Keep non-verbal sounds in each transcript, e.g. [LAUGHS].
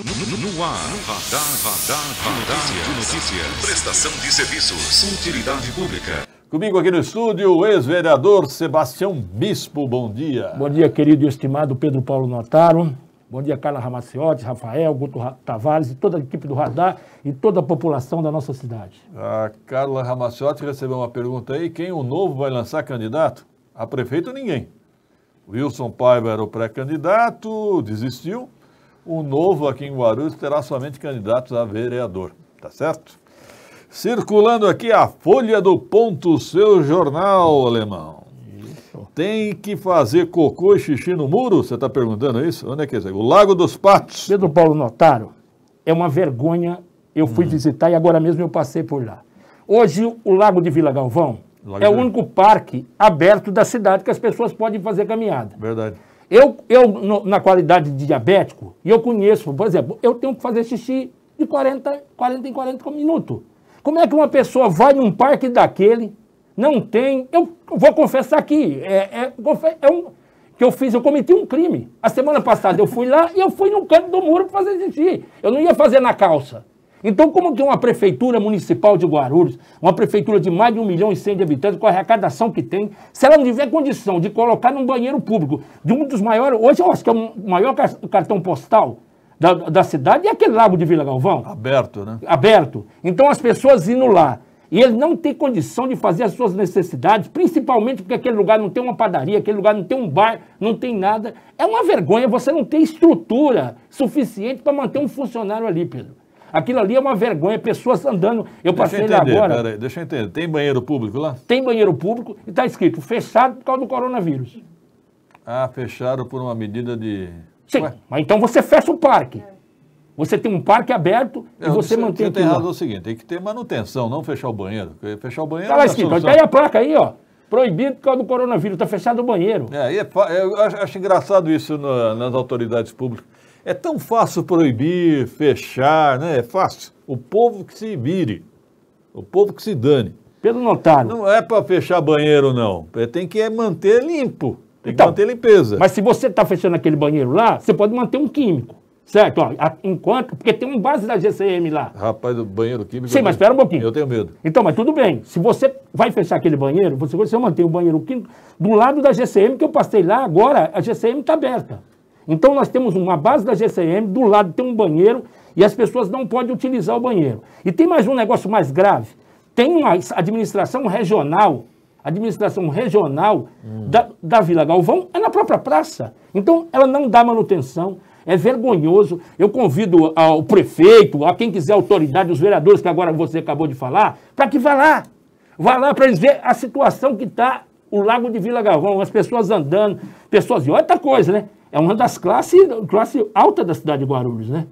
No, ar, radar, radar, radar de notícias. Prestação de serviços. Utilidade pública. Comigo aqui no estúdio, o ex-vereador Sebastião Bispo. Bom dia. Bom dia, querido e estimado Pedro Paulo Notaro. Bom dia, Carla Ramaciotti, Rafael, Guto Tavares e toda a equipe do Radar e toda a população da nossa cidade. A Carla Ramaciotti recebeu uma pergunta aí: quem o novo vai lançar candidato? A prefeito, ninguém. Wilson Paiva era o pré-candidato, desistiu o novo aqui em Guarulhos terá somente candidatos a vereador, tá certo? Circulando aqui a Folha do Ponto, seu jornal alemão. Tem que fazer cocô e xixi no muro? Você está perguntando isso? Onde é que é isso? O Lago dos Patos. Pedro Paulo Notaro, é uma vergonha. Eu fui hum. visitar e agora mesmo eu passei por lá. Hoje, o Lago de Vila Galvão Lago é de... o único parque aberto da cidade que as pessoas podem fazer caminhada. Verdade. Eu, eu no, na qualidade de diabético, e eu conheço, por exemplo, eu tenho que fazer xixi de 40, 40 em 40 minutos. Como é que uma pessoa vai num parque daquele, não tem. Eu vou confessar aqui, é, é, é um, que eu fiz, eu cometi um crime. A semana passada eu fui lá e eu fui no canto do muro fazer xixi. Eu não ia fazer na calça. Então, como que uma prefeitura municipal de Guarulhos, uma prefeitura de mais de um milhão e cem de habitantes, com a arrecadação que tem, se ela não tiver condição de colocar num banheiro público de um dos maiores, hoje eu acho que é o maior cartão postal da, da cidade, é aquele lago de Vila Galvão. Aberto, né? Aberto. Então, as pessoas indo lá, e ele não tem condição de fazer as suas necessidades, principalmente porque aquele lugar não tem uma padaria, aquele lugar não tem um bar, não tem nada. É uma vergonha você não ter estrutura suficiente para manter um funcionário ali, Pedro. Aquilo ali é uma vergonha, pessoas andando. Eu passei eu entender, agora. deixa eu entender. Tem banheiro público lá? Tem banheiro público e está escrito fechado por causa do coronavírus. Ah, fecharam por uma medida de. Sim, Ué? mas então você fecha o parque. Você tem um parque aberto eu, e você mantém você tem razão é o seguinte, tem que ter manutenção, não fechar o banheiro. Fechar o banheiro. Está lá é escrito, solução. aí a placa aí, ó proibido por causa do coronavírus, está fechado o banheiro. É, é eu acho, engraçado isso nas autoridades públicas. É tão fácil proibir, fechar, né? É fácil. O povo que se vire, o povo que se dane. Pelo notário. Não é para fechar banheiro, não. É, tem que é manter limpo. Tem então, que manter limpeza. Mas se você está fechando aquele banheiro lá, você pode manter um químico. Certo? Ó, enquanto, porque tem um base da GCM lá. Rapaz, o banheiro químico. Sim, mas espera um pouquinho. Eu tenho medo. Então, mas tudo bem. Se você vai fechar aquele banheiro, você, vai manter o banheiro químico do lado da GCM, que eu passei lá agora, a GCM está aberta. Então nós temos uma base da GCM, do lado tem um banheiro e as pessoas não podem utilizar o banheiro. E tem mais um negócio mais grave. Tem uma administração regional, administração regional hum. da, da Vila Galvão é na própria praça. Então ela não dá manutenção, é vergonhoso. Eu convido ao prefeito, a quem quiser autoridade, os vereadores que agora você acabou de falar, para que vá lá. Vá lá para eles ver a situação que está o lago de Vila Galvão, as pessoas andando, pessoas e outra coisa, né? é uma das classes, classe alta da cidade de Guarulhos, né?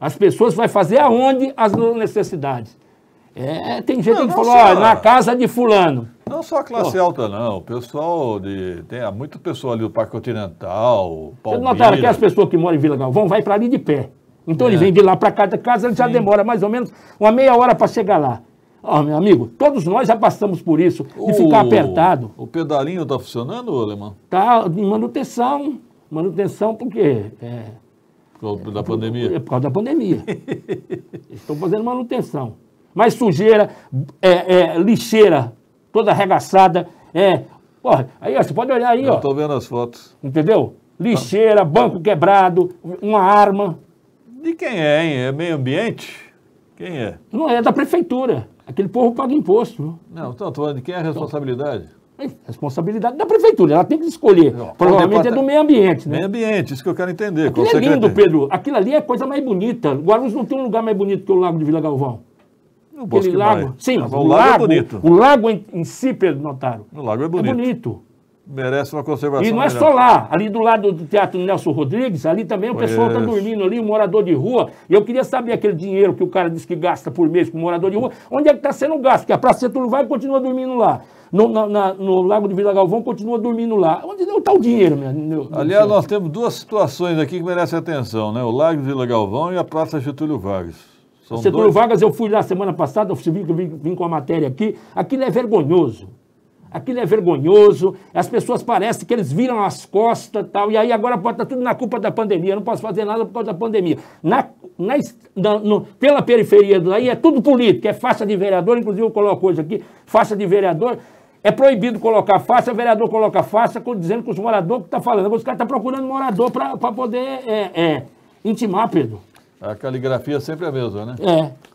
As pessoas vão fazer aonde as necessidades. É, tem gente não, que falou, ó, na casa de fulano. Não só a classe Pô. alta, não. O pessoal de. Tem muita pessoa ali do Parque Continental, Palmeiras. Vocês notaram que as pessoas que moram em Vila Galvão vai para ali de pé. Então é. ele vem de lá para cada casa, ele já demora mais ou menos uma meia hora para chegar lá. Ó, meu amigo, todos nós já passamos por isso, de o, ficar apertado. O pedalinho tá funcionando, Alemão? Tá, em manutenção. Manutenção por quê? É, por causa da pandemia? É por causa da pandemia. [LAUGHS] Estão fazendo manutenção. Mas sujeira, é, é, lixeira toda arregaçada. É, porra, aí ó, você pode olhar aí, Eu ó. Estou vendo as fotos. Entendeu? Lixeira, banco quebrado, uma arma. De quem é, hein? É meio ambiente? Quem é? Não é, é da prefeitura. Aquele povo paga imposto. Não, então, estou falando de quem é a responsabilidade? Então, Responsabilidade da prefeitura, ela tem que escolher. Não, Provavelmente é do meio ambiente, né? Meio ambiente, isso que eu quero entender. Aquilo é lindo, Pedro. Aquilo ali é a coisa mais bonita. Guarulhos não tem um lugar mais bonito que o Lago de Vila Galvão. O Aquele lago. Sim, ah, o, o lago, é lago, é bonito. O lago em, em si, Pedro Notaro. O lago é bonito. É bonito merece uma conservação. E não é melhor. só lá, ali do lado do Teatro Nelson Rodrigues, ali também o pessoal está dormindo ali, um morador de rua. E eu queria saber aquele dinheiro que o cara diz que gasta por mês com morador de rua, onde é que está sendo gasto? Que a Praça Getúlio vai e continua dormindo lá. No, na, na, no Lago de Vila Galvão continua dormindo lá. Onde está o dinheiro, meu, meu Aliás, nós temos duas situações aqui que merecem atenção, né? O Lago de Vila Galvão e a Praça Getúlio Vargas. São Getúlio dois... Vargas, eu fui lá semana passada, eu vim, vim, vim com a matéria aqui. Aquilo é vergonhoso aquilo é vergonhoso, as pessoas parecem que eles viram as costas tal, e aí agora pode estar tá tudo na culpa da pandemia, não posso fazer nada por causa da pandemia. Na, na, na no, pela periferia daí é tudo político, é faixa de vereador, inclusive eu coloco hoje aqui, faixa de vereador, é proibido colocar faixa, vereador coloca faixa, dizendo que os moradores que estão tá falando, os caras estão tá procurando morador para poder é, é, intimar, Pedro. A caligrafia sempre é a mesma, né? É.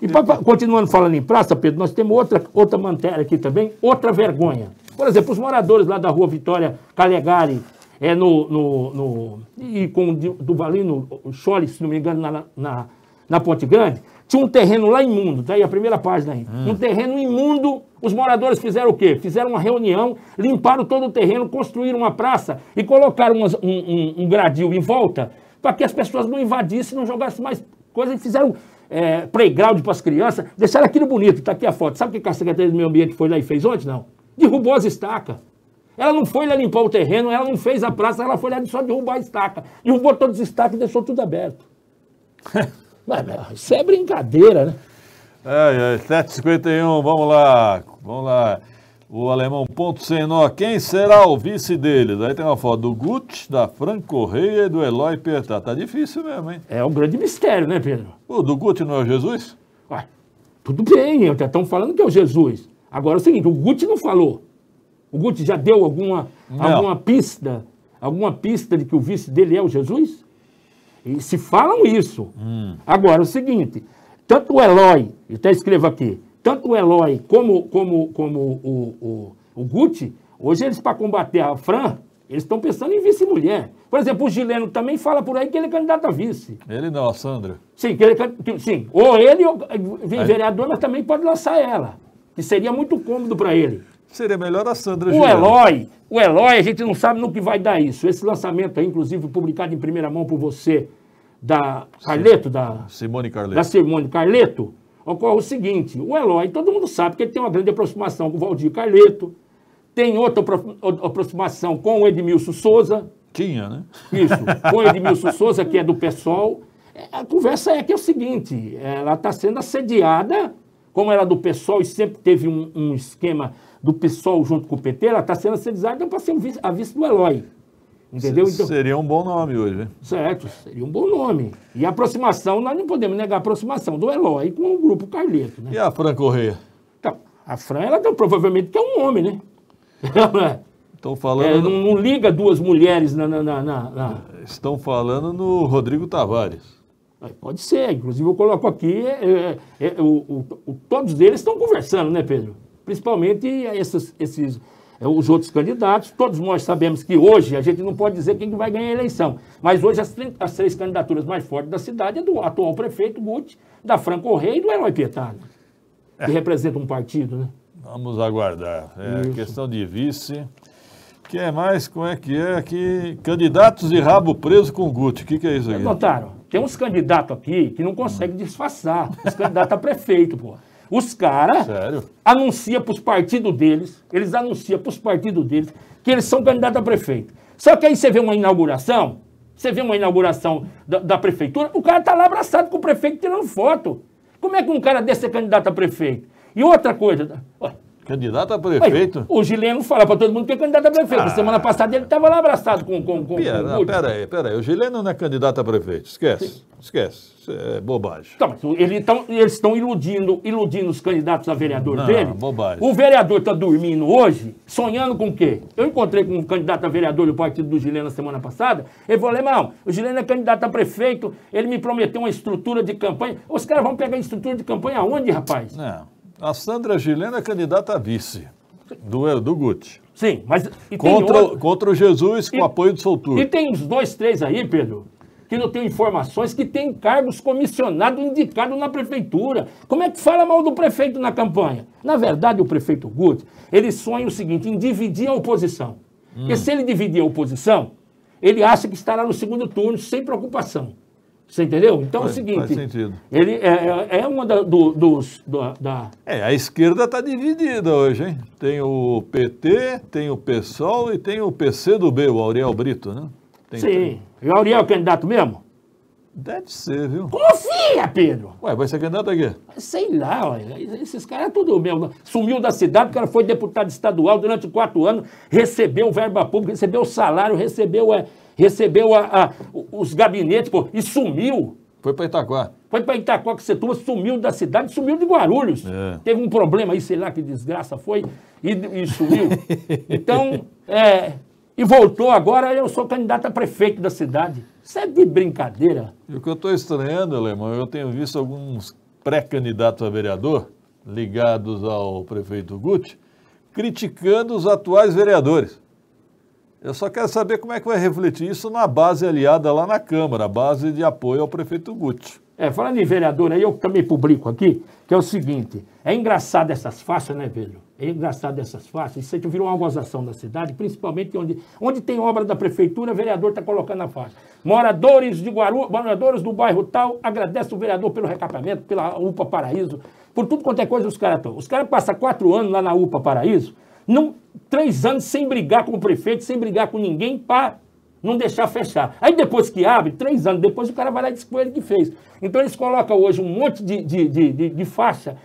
E pra, continuando falando em praça, Pedro, nós temos outra, outra matéria aqui também, outra vergonha. Por exemplo, os moradores lá da rua Vitória Calegari, é no, no, no e com o Duvalino Scholes, se não me engano, na, na, na, Ponte Grande, tinha um terreno lá imundo, tá aí a primeira página aí. Hum. Um terreno imundo, os moradores fizeram o quê? Fizeram uma reunião, limparam todo o terreno, construíram uma praça e colocaram umas, um, um, um gradil em volta para que as pessoas não invadissem, não jogassem mais coisa e fizeram é, playground para as crianças, deixaram aquilo bonito, está aqui a foto. Sabe o que a Secretaria do Meio Ambiente foi lá e fez ontem? Não. Derrubou as estacas. Ela não foi lá limpar o terreno, ela não fez a praça, ela foi lá só derrubar a estaca. Derrubou todos os estacas e deixou tudo aberto. [LAUGHS] Mas, isso é brincadeira, né? É, é, 7h51, vamos lá, vamos lá. O alemão ponto sem nó, quem será o vice deles? Aí tem uma foto do Gucci, da Fran Correia e do Eloy Pertá. Tá difícil mesmo, hein? É um grande mistério, né, Pedro? O do Gucci não é o Jesus? Ué, tudo bem, até estão falando que é o Jesus. Agora é o seguinte, o Gucci não falou. O Gucci já deu alguma, alguma pista, alguma pista de que o vice dele é o Jesus? E se falam isso. Hum. Agora é o seguinte, tanto o Eloy, até escrevo aqui, tanto o Eloy como, como, como o, o, o Gucci, hoje eles, para combater a Fran, eles estão pensando em vice-mulher. Por exemplo, o Gileno também fala por aí que ele é candidato a vice. Ele não, a Sandra. Sim, que ele, é que, sim. ou ele ou, eh, vereador, mas também pode lançar ela, que seria muito cômodo para ele. Seria melhor a Sandra O Gileno. Eloy, o Eloy, a gente não sabe no que vai dar isso. Esse lançamento aí, inclusive, publicado em primeira mão por você, da Carleto, da... Simone Carleto. Da Simone Carleto ocorre o seguinte: o Eloy, todo mundo sabe que ele tem uma grande aproximação com o Valdir Carleto, tem outra aproximação com o Edmilson Souza. Tinha, né? Isso, com o Edmilson Souza, que é do PSOL. A conversa é que é o seguinte: ela está sendo assediada, como era do PSOL e sempre teve um, um esquema do PSOL junto com o PT, ela está sendo assediada para ser a vice do Eloy. Entendeu? Então, seria um bom nome hoje. Né? Certo, seria um bom nome. E a aproximação, nós não podemos negar a aproximação do Eloy com o grupo Carleto. Né? E a Fran Correia? Então, a Fran, ela então, provavelmente que é um homem, né? Estão [LAUGHS] falando. É, não, não, liga duas mulheres na, na, na, na, Estão falando no Rodrigo Tavares. Pode ser, inclusive eu coloco aqui, é, é, é, o, o, o, todos eles estão conversando, né, Pedro? Principalmente esses é, os outros candidatos. Todos nós sabemos que hoje a gente não pode dizer quem vai ganhar a eleição, mas hoje as, as três candidaturas mais fortes da cidade é do atual prefeito Guti, da Franco Rei e do Herói Petado, que é. representa um partido, né? Vamos aguardar. É questão de vice. Quem é mais? Como é que é aqui? Candidatos de rabo preso com Guti. O que, que é isso aí? Notaram? Tem uns candidatos aqui que não conseguem disfarçar. Os candidatos a prefeito, pô. Os caras anunciam para os partidos deles, eles anunciam para os partidos deles que eles são candidatos a prefeito. Só que aí você vê uma inauguração, você vê uma inauguração da, da prefeitura, o cara está lá abraçado com o prefeito tirando foto. Como é que um cara desse é candidato a prefeito? E outra coisa, Candidato a prefeito? o Gileno fala para todo mundo que é candidato a prefeito. Ah. Semana passada ele estava lá abraçado com, com, com, Pia, com não, o Pera aí, pera aí. O Gileno não é candidato a prefeito. Esquece. Sim. Esquece. Isso é bobagem. Então, ele tão, eles estão iludindo, iludindo os candidatos a vereador não, dele. bobagem. O vereador está dormindo hoje, sonhando com o quê? Eu encontrei com um candidato a vereador do partido do Gileno na semana passada. Ele falou, irmão, o Gileno é candidato a prefeito, ele me prometeu uma estrutura de campanha. Os caras vão pegar estrutura de campanha aonde, rapaz? Não. A Sandra Gilena é candidata a vice do, eh, do Guti. Sim, mas. contra, outro... contra o Jesus, com e, apoio do Soltura. E tem uns dois, três aí, Pedro, que não tem informações que tem cargos comissionados indicados na prefeitura. Como é que fala mal do prefeito na campanha? Na verdade, o prefeito Guti, ele sonha o seguinte: em dividir a oposição. Hum. Porque se ele dividir a oposição, ele acha que estará no segundo turno sem preocupação. Você entendeu? Então faz, é o seguinte. Faz sentido. Ele é, é, é, uma da, do, dos. Da, da, É, a esquerda está dividida hoje, hein? Tem o PT, tem o PSOL e tem o PC do B, o Auriel Brito, né? Tem Sim. Que... E o Auriel é o candidato mesmo? Deve ser, viu? Confia, assim, é, Pedro! Ué, vai ser candidato a quê? Sei lá, Esses caras é tudo mesmo. Sumiu da cidade, o cara foi deputado estadual durante quatro anos, recebeu verba pública, recebeu salário, recebeu. É, recebeu a, a os gabinetes pô, e sumiu. Foi para Itaquá. Foi para Itaquá que você toma, sumiu da cidade, sumiu de Guarulhos. É. Teve um problema aí, sei lá que desgraça foi, e, e sumiu. [LAUGHS] então, é, e voltou agora, eu sou candidato a prefeito da cidade. Isso é de brincadeira. E o que eu estou estranhando, Alemão, eu tenho visto alguns pré-candidatos a vereador ligados ao prefeito Guti criticando os atuais vereadores. Eu só quero saber como é que vai refletir isso na base aliada lá na Câmara, a base de apoio ao prefeito Guti. É, falando em vereador, aí eu também publico aqui, que é o seguinte, é engraçado essas faixas, né, velho? É engraçado essas faixas, isso aqui virou uma gozação da cidade, principalmente onde, onde tem obra da prefeitura, o vereador está colocando a faixa. Moradores de Guarulhos, moradores do bairro tal, agradece o vereador pelo recapeamento, pela UPA Paraíso, por tudo quanto é coisa os caras estão. Os caras passam quatro anos lá na UPA Paraíso, não, três anos sem brigar com o prefeito, sem brigar com ninguém, para não deixar fechar. Aí depois que abre, três anos depois, o cara vai lá e diz que foi ele que fez. Então eles colocam hoje um monte de, de, de, de, de faixa.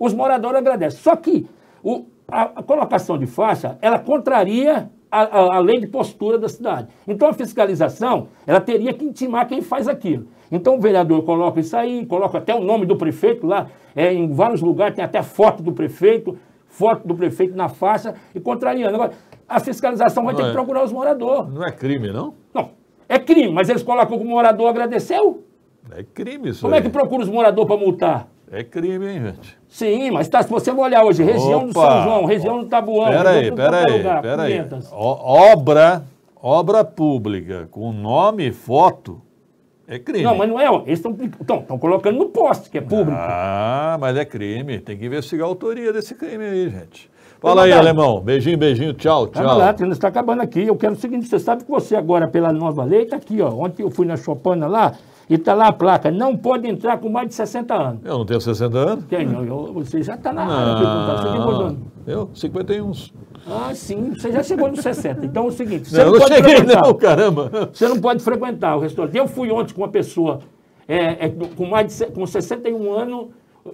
os moradores agradecem. Só que o, a, a, colocação de faixa, ela contraria a, a, a, lei de postura da cidade. Então a fiscalização, ela teria que intimar quem faz aquilo. Então o vereador coloca isso aí, coloca até o nome do prefeito lá, é, em vários lugares tem até foto do prefeito, foto do prefeito na faixa e contrariando. Agora, a fiscalização vai não ter é. que procurar os moradores. Não é crime, não? Não. É crime, mas eles colocam que o morador agradeceu. É crime isso. Como é aí. é que procura os moradores para multar? É crime, hein, gente? Sim, mas tá, se você olhar hoje, região Opa. do São João, região do Tabuão... Pera aí, pera aí, pera aí. obra, obra pública com nome e foto é crime. Não, mas não é. Eles estão colocando no poste, que é público. Ah, mas é crime. Tem que investigar a autoria desse crime aí, gente. Tá Fala aí, alemão. Beijinho, beijinho. Tchau, tá tchau. Vamos lá, está acabando aqui. Eu quero o seguinte: você sabe que você agora, pela nova lei, está aqui, ó. Ontem eu fui na Chopana lá. E está lá a placa, não pode entrar com mais de 60 anos. Eu não tenho 60 anos? Tem, eu, você já está na área. Não, tipo, você tá eu? 51. Ah, sim. Você já chegou nos 60. Então é o seguinte, você não, não pode cheguei frequentar. não, caramba. Você não pode frequentar o restaurante. Eu fui ontem com uma pessoa é, é, com mais de, com 61 anos,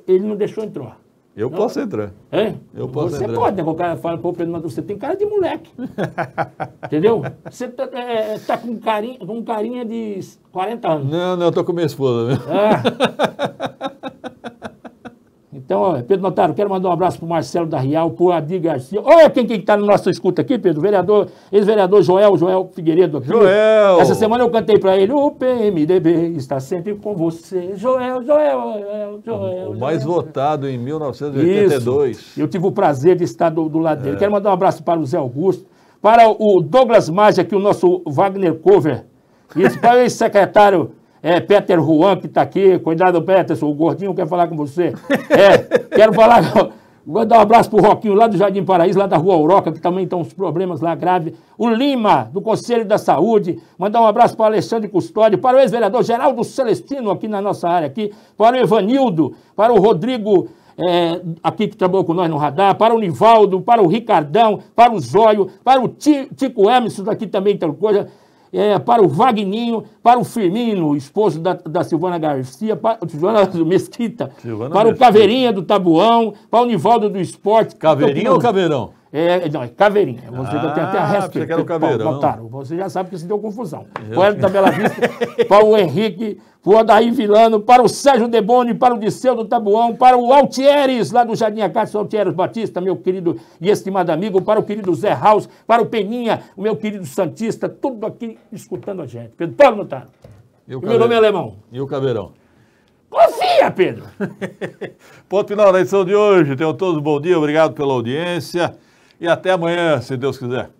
ele não deixou entrar. Eu não. posso entrar. É? Eu posso você entrar. pode, né? O cara fala, pô, Pedro, você tem cara de moleque. [LAUGHS] Entendeu? Você está é, é, tá, com, carinha, com carinha de 40 anos. Não, não, eu tô com minha esposa. Né? Ah. [LAUGHS] Então, Pedro Notário, quero mandar um abraço para o Marcelo da Rial, para o Adi Garcia. Olha quem está no nosso escuta aqui, Pedro, vereador, ex-vereador Joel, Joel Figueiredo. Aqui. Joel! Essa semana eu cantei para ele, o PMDB está sempre com você. Joel, Joel, Joel, Joel. O mais Joel. votado em 1982. Isso. Eu tive o prazer de estar do, do lado dele. É. Quero mandar um abraço para o Zé Augusto, para o Douglas Maggi, aqui o nosso Wagner Cover, isso para o ex-secretário é, Peter Juan, que está aqui. Cuidado, Peterson, o gordinho quero falar com você. É, quero falar. Vou dar um abraço pro Roquinho lá do Jardim Paraíso, lá da Rua Oroca, que também estão uns problemas lá graves. O Lima, do Conselho da Saúde. Mandar um abraço para o Alexandre Custódio, para o ex-vereador Geraldo Celestino, aqui na nossa área, aqui, para o Evanildo, para o Rodrigo. É, aqui que trabalhou com nós no radar, para o Nivaldo, para o Ricardão, para o Zóio, para o Tico Emerson, aqui também tem coisa é, para o Vagninho, para o Firmino, esposo da, da Silvana Garcia, para, Silvana [LAUGHS] Mesquita, Silvana para Mesquita. o Caveirinha do Tabuão, para o Nivaldo do Esporte. Caveirinha ou Caveirão? É, é, não, é caveirinha. Você ah, tem até a ah, respeito. Você quer o caveirão. Você já sabe que se deu confusão. Eu... Para o da Bela Vista, para o Henrique, para o Adair Vilano, para o Sérgio Deboni, para o Disseu do Tabuão, para o Altieres, lá do Jardim Acácio, Altieres Batista, meu querido e estimado amigo, para o querido Zé House, para o Peninha, o meu querido Santista, tudo aqui escutando a gente. Pedro Paulo Notaro. Meu nome é Alemão. E o Caveirão. Confia, Pedro! [LAUGHS] Ponto final da edição de hoje. Tenham todos um bom dia, obrigado pela audiência. E até amanhã, se Deus quiser.